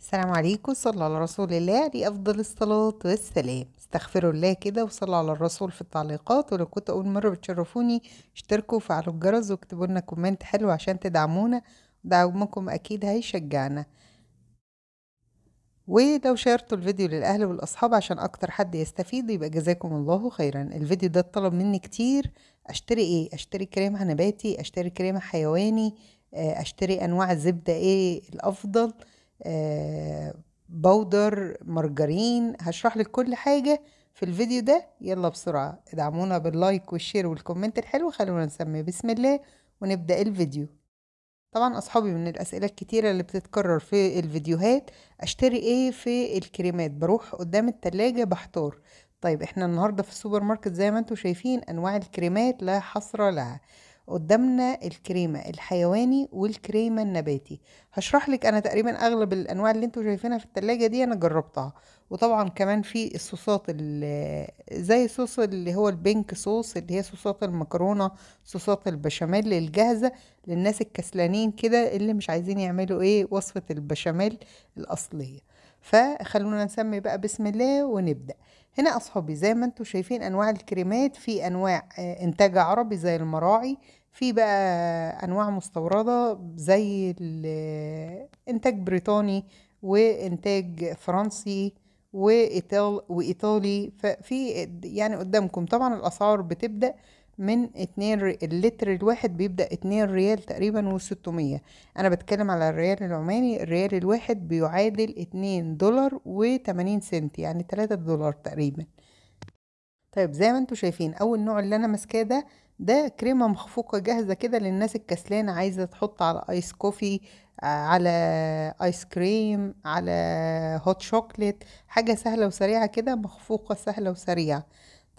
السلام عليكم صلى على رسول الله عليه أفضل الصلاة والسلام استغفروا الله كده وصلوا على الرسول في التعليقات ولو كنت أول مرة بتشرفوني اشتركوا وفعلوا الجرس واكتبوا لنا كومنت حلو عشان تدعمونا دعمكم أكيد هيشجعنا ولو شاركتوا الفيديو للأهل والأصحاب عشان أكتر حد يستفيد يبقى جزاكم الله خيرا الفيديو ده اتطلب مني كتير أشتري إيه؟ أشتري كريم نباتي أشتري كريم حيواني آه، أشتري أنواع الزبدة إيه الأفضل؟ آه، بودر مارجرين هشرح لك كل حاجة في الفيديو ده يلا بسرعة ادعمونا باللايك والشير والكومنت الحلو خلونا نسمي بسم الله ونبدأ الفيديو طبعا اصحابي من الاسئله الكتيره اللي بتتكرر في الفيديوهات اشتري ايه في الكريمات بروح قدام التلاجة بحتار طيب احنا النهارده في السوبر ماركت زي ما انتم شايفين انواع الكريمات لا حصر لها قدامنا الكريمة الحيواني والكريمة النباتي هشرح لك انا تقريبا اغلب الانواع اللي انتوا شايفينها في التلاجة دي انا جربتها وطبعا كمان في الصوصات زي صوص اللي هو البينك صوص اللي هي صوصات المكرونة صوصات البشاميل الجاهزة للناس الكسلانين كده اللي مش عايزين يعملوا ايه وصفة البشاميل الاصلية فخلونا نسمي بقى بسم الله ونبدأ هنا اصحابي زي ما انتم شايفين انواع الكريمات في انواع آه، انتاج عربي زي المراعي في بقى انواع مستورده زي آه، انتاج بريطاني وانتاج فرنسي وايطالي ففي يعني قدامكم طبعا الاسعار بتبدا من اتنين ري... اللتر الواحد بيبدأ اتنين ريال تقريبا وستمية انا بتكلم على الريال العماني الريال الواحد بيعادل اتنين دولار وتمانين سنت يعني تلاتة دولار تقريبا طيب زي ما انتم شايفين اول نوع اللي انا ماسكاه ده ده كريمه مخفوقه جاهزه كده للناس الكسلانه عايزه تحط على ايس آه، كوفي على ايس كريم على هوت شوكليت حاجه سهله وسريعه كده مخفوقه سهله وسريعه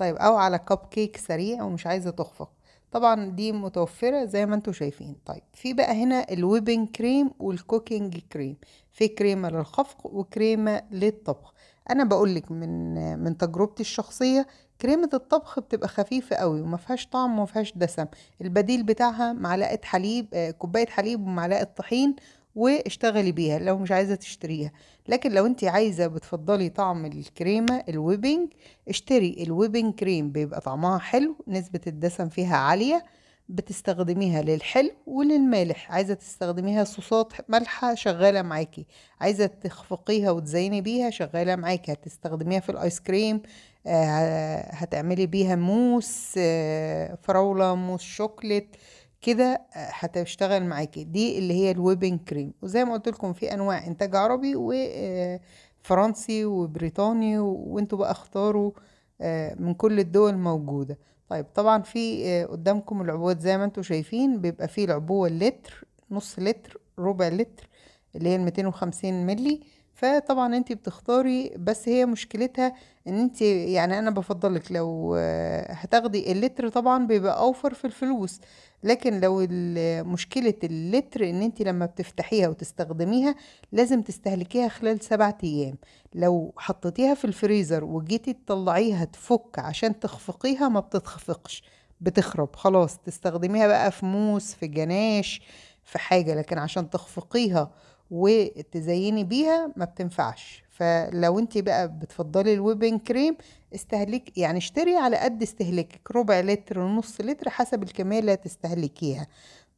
طيب او على كب كيك سريع ومش عايزه تخفق طبعا دي متوفره زي ما انتم شايفين طيب في بقى هنا الويبنج كريم والكوكينج كريم في كريمه للخفق وكريمه للطبخ انا بقول لك من من تجربتي الشخصيه كريمه الطبخ بتبقى خفيفه قوي وما فيهاش طعم وما فيهاش دسم البديل بتاعها معلقه حليب آه، كوبايه حليب ومعلقه طحين واشتغلي بيها لو مش عايزة تشتريها لكن لو انت عايزة بتفضلي طعم الكريمة الويبنج اشتري الويبنج كريم بيبقى طعمها حلو نسبة الدسم فيها عالية بتستخدميها للحلو وللمالح عايزة تستخدميها صوصات مالحة شغالة معاكي عايزة تخفقيها وتزيني بيها شغالة معاكي هتستخدميها في الآيس كريم آه، هتعملي بيها موس آه، فراولة موس شوكليت كده آه، هتشتغل معاكي دي اللي هي الويبنج كريم وزي ما قلت لكم في انواع انتاج عربي وفرنسي آه، وبريطاني وانتوا بقى اختاروا آه، من كل الدول موجوده طيب طبعا في قدامكم العبوات زي ما انتوا شايفين بيبقى فيه العبوه اللتر نص لتر ربع لتر اللي هي 250 ملي فطبعا انت بتختاري بس هي مشكلتها ان انت يعني انا بفضلك لو هتاخدي اللتر طبعا بيبقى اوفر في الفلوس لكن لو مشكلة اللتر ان انت لما بتفتحيها وتستخدميها لازم تستهلكيها خلال سبعة ايام لو حطيتيها في الفريزر وجيتي تطلعيها تفك عشان تخفقيها ما بتتخفقش بتخرب خلاص تستخدميها بقى في موس في جناش في حاجة لكن عشان تخفقيها وتزيني بيها ما بتنفعش فلو انت بقى بتفضلي الويبنج كريم استهلك يعني اشتري على قد استهلاكك ربع لتر ونص لتر حسب الكمية اللي هتستهلكيها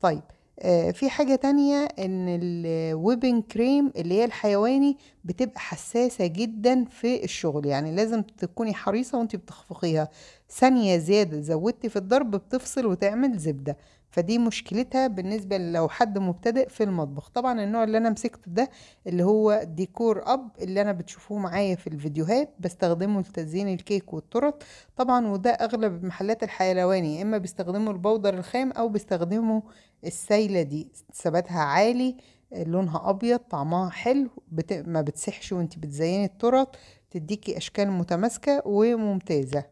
طيب آه في حاجة تانية ان الويبنج كريم اللي هي الحيواني بتبقى حساسة جدا في الشغل يعني لازم تكوني حريصة وانت بتخفقيها ثانية زيادة زودتي في الضرب بتفصل وتعمل زبدة فدي مشكلتها بالنسبة لو حد مبتدئ في المطبخ طبعا النوع اللي انا مسكته ده اللي هو ديكور اب اللي انا بتشوفوه معايا في الفيديوهات بستخدمه لتزيين الكيك والتورت طبعا وده اغلب محلات الحيوان يا اما بيستخدموا البودر الخام او بيستخدموا السايلة دي ثباتها عالي لونها ابيض طعمها حلو بت... ما بتسحش وانت بتزيني الترط تديكي اشكال متماسكه وممتازه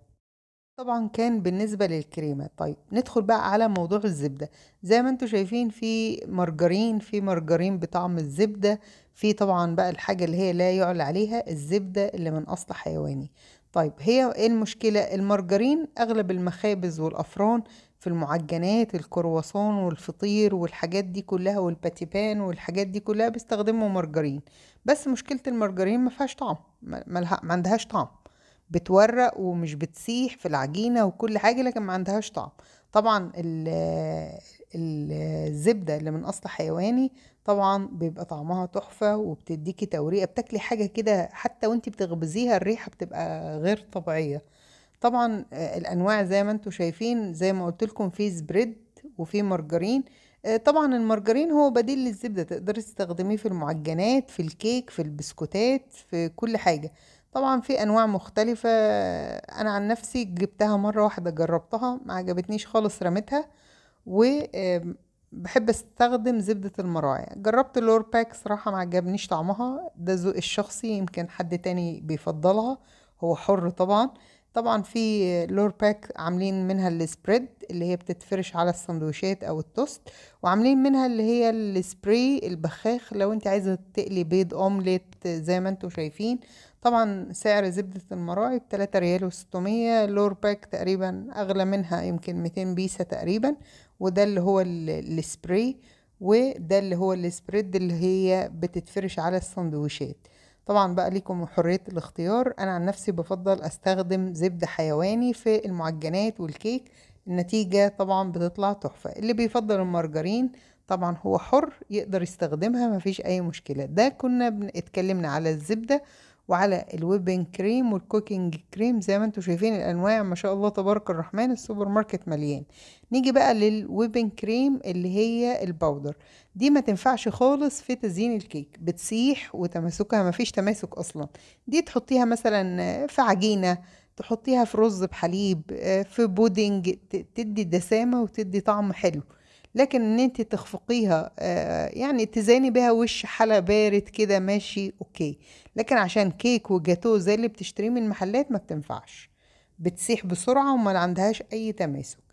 طبعا كان بالنسبه للكريمه طيب ندخل بقى على موضوع الزبده زي ما انتم شايفين في مرجرين في مرجرين بطعم الزبده في طبعا بقى الحاجه اللي هي لا يعلى عليها الزبده اللي من اصل حيواني طيب هي ايه المشكله المرجرين اغلب المخابز والافران في المعجنات الكرواسون والفطير والحاجات دي كلها والباتيبان والحاجات دي كلها بيستخدموا مارجرين بس مشكلة المارجرين ما فيهاش طعم ما عندهاش طعم بتورق ومش بتسيح في العجينة وكل حاجة لكن ما عندهاش طعم طبعا الزبدة اللي من أصل حيواني طبعا بيبقى طعمها تحفة وبتديكي توريقة بتاكلي حاجة كده حتى وانتي بتغبزيها الريحة بتبقى غير طبيعية طبعا آه، الانواع زي ما انتم شايفين زي ما قلت لكم في سبريد وفي مارجرين آه، طبعا المارجرين هو بديل للزبدة تقدري تستخدميه في المعجنات في الكيك في البسكوتات في كل حاجة طبعا في انواع مختلفة آه، انا عن نفسي جبتها مرة واحدة جربتها ما عجبتنيش خالص رميتها و بحب استخدم زبدة المراعي جربت اللور باك صراحة ما عجبنيش طعمها ده ذوق الشخصي يمكن حد تاني بيفضلها هو حر طبعا طبعا في لور باك عاملين منها السبريد اللي هي بتتفرش على السندوتشات او التوست وعاملين منها اللي هي السبري البخاخ لو انت عايزه تقلي بيض اومليت زي ما انتم شايفين طبعا سعر زبدة المراعي بتلاتة ريال وستمية لور باك تقريبا اغلى منها يمكن ميتين بيسة تقريبا وده اللي هو السبري وده اللي هو السبريد اللي هي بتتفرش على السندوتشات طبعا بقى ليكم حرية الاختيار أنا عن نفسي بفضل أستخدم زبدة حيواني في المعجنات والكيك النتيجة طبعا بتطلع تحفة اللي بيفضل المارجرين طبعا هو حر يقدر يستخدمها مفيش أي مشكلة ده كنا اتكلمنا على الزبدة وعلى الويبنج كريم والكوكينج كريم زي ما انتم شايفين الانواع ما شاء الله تبارك الرحمن السوبر ماركت مليان نيجي بقى للويبنج كريم اللي هي الباودر دي ما تنفعش خالص في تزيين الكيك بتسيح وتماسكها ما فيش تماسك اصلا دي تحطيها مثلا في عجينه تحطيها في رز بحليب آه، في بودنج تدي دسامه وتدي طعم حلو لكن ان انت تخفقيها آه، يعني تزيني بيها وش حلا بارد كده ماشي اوكي لكن عشان كيك وجاتوه زي اللي بتشتريه من محلات ما بتنفعش بتسيح بسرعة وما عندهاش اي تماسك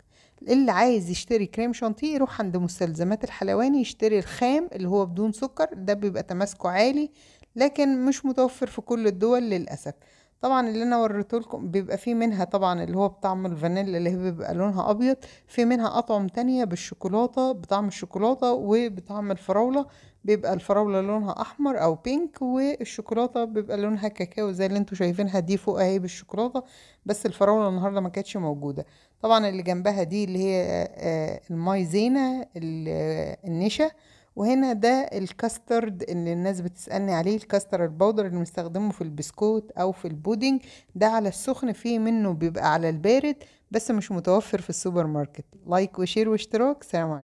اللي عايز يشتري كريم شانتيه يروح عند مستلزمات الحلواني يشتري الخام اللي هو بدون سكر ده بيبقى تماسكه عالي لكن مش متوفر في كل الدول للأسف طبعا اللي انا وريته لكم بيبقى فيه منها طبعا اللي هو بطعم الفانيلا اللي هي بيبقى لونها ابيض في منها اطعم تانية بالشوكولاته بطعم الشوكولاته وبطعم الفراوله بيبقى الفراوله لونها احمر او بينك والشوكولاته بيبقى لونها كاكاو زي اللي انتوا شايفينها دي فوق اهي بالشوكولاته بس الفراوله النهارده ما كانتش موجوده طبعا اللي جنبها دي اللي هي آه، آه، المايزينا النشا وهنا ده الكاسترد اللي الناس بتسألني عليه الكاستر البودر اللي بنستخدمه في البسكوت او في البودنج ده على السخن فيه منه بيبقى على البارد بس مش متوفر في السوبر ماركت لايك وشير واشتراك سلام عليكم